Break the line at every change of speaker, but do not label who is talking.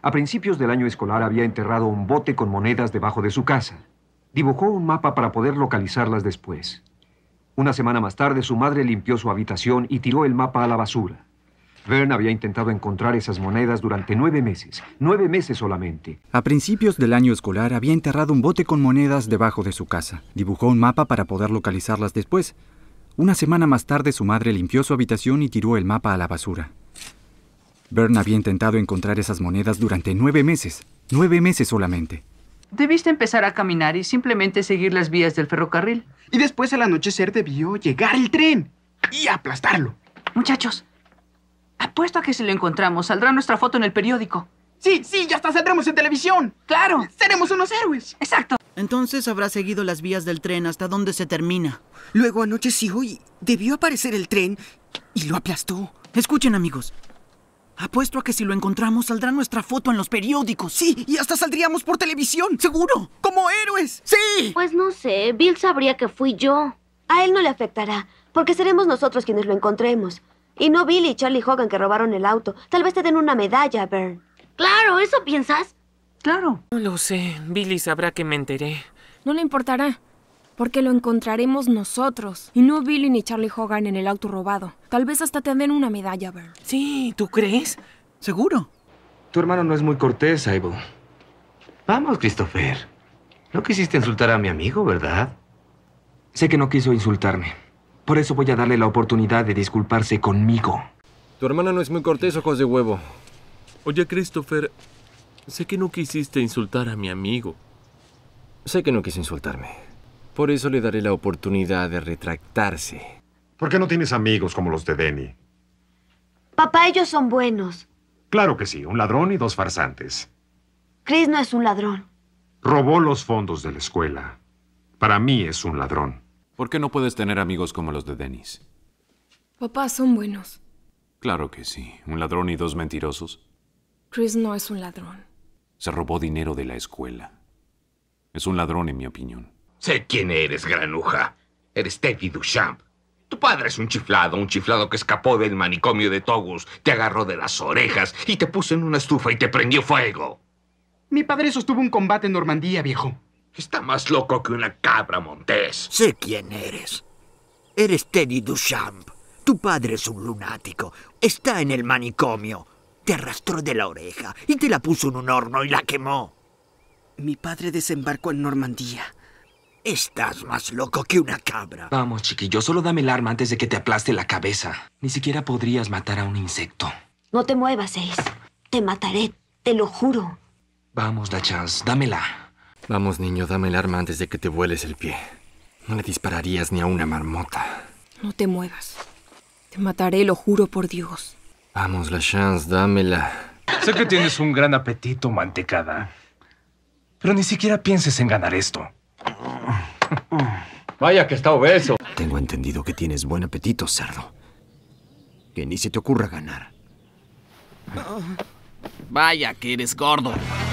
A principios del año escolar había enterrado un bote con monedas debajo de su casa. Dibujó un mapa para poder localizarlas después. Una semana más tarde su madre limpió su habitación y tiró el mapa a la basura. Vern había intentado encontrar esas monedas durante nueve meses, nueve meses solamente. A principios del año escolar había enterrado un bote con monedas debajo de su casa. Dibujó un mapa para poder localizarlas después. Una semana más tarde su madre limpió su habitación y tiró el mapa a la basura. Bern había intentado encontrar esas monedas durante nueve meses. Nueve meses solamente. Debiste empezar a caminar y simplemente seguir las vías del ferrocarril. Y después al anochecer debió llegar el tren y aplastarlo. Muchachos, apuesto a que si lo encontramos saldrá nuestra foto en el periódico. Sí, sí, ya hasta saldremos en televisión. Claro. Seremos unos héroes. Exacto. Entonces habrá seguido las vías del tren hasta donde se termina. Luego anocheció y debió aparecer el tren y lo aplastó. Escuchen amigos, Apuesto a que si lo encontramos saldrá nuestra foto en los periódicos, sí, y hasta saldríamos por televisión, seguro, como héroes, sí. Pues no sé, Bill sabría que fui yo. A él no le afectará, porque seremos nosotros quienes lo encontremos. Y no Billy y Charlie Hogan que robaron el auto. Tal vez te den una medalla, Bern. Claro, ¿eso piensas? Claro. No lo sé, Billy sabrá que me enteré. No le importará porque lo encontraremos nosotros, y no Billy ni Charlie Hogan en el auto robado. Tal vez hasta te den una medalla, Bert. Sí, ¿tú crees? Seguro. Tu hermano no es muy cortés, Ivo. Vamos, Christopher. No quisiste insultar a mi amigo, ¿verdad? Sé que no quiso insultarme. Por eso voy a darle la oportunidad de disculparse conmigo. Tu hermano no es muy cortés, ojos de huevo. Oye, Christopher, sé que no quisiste insultar a mi amigo. Sé que no quiso insultarme. Por eso le daré la oportunidad de retractarse. ¿Por qué no tienes amigos como los de Denny? Papá, ellos son buenos. Claro que sí, un ladrón y dos farsantes. Chris no es un ladrón. Robó los fondos de la escuela. Para mí es un ladrón. ¿Por qué no puedes tener amigos como los de Dennis? Papá, son buenos. Claro que sí. Un ladrón y dos mentirosos. Chris no es un ladrón. Se robó dinero de la escuela. Es un ladrón, en mi opinión. Sé quién eres, granuja. Eres Teddy Duchamp. Tu padre es un chiflado, un chiflado que escapó del manicomio de Togus, te agarró de las orejas y te puso en una estufa y te prendió fuego. Mi padre sostuvo un combate en Normandía, viejo. Está más loco que una cabra montés. Sé quién eres. Eres Teddy Duchamp. Tu padre es un lunático. Está en el manicomio. Te arrastró de la oreja y te la puso en un horno y la quemó. Mi padre desembarcó en Normandía. Estás más loco que una cabra. Vamos, chiquillo, solo dame el arma antes de que te aplaste la cabeza. Ni siquiera podrías matar a un insecto. No te muevas, Ace. Te mataré, te lo juro. Vamos, la chance, dámela. Vamos, niño, dame el arma antes de que te vueles el pie. No le dispararías ni a una marmota. No te muevas. Te mataré, lo juro por Dios. Vamos, la chance, dámela. Sé que tienes un gran apetito, mantecada. Pero ni siquiera pienses en ganar esto. Vaya que está obeso. Tengo entendido que tienes buen apetito, cerdo. Que ni se te ocurra ganar. Vaya que eres gordo.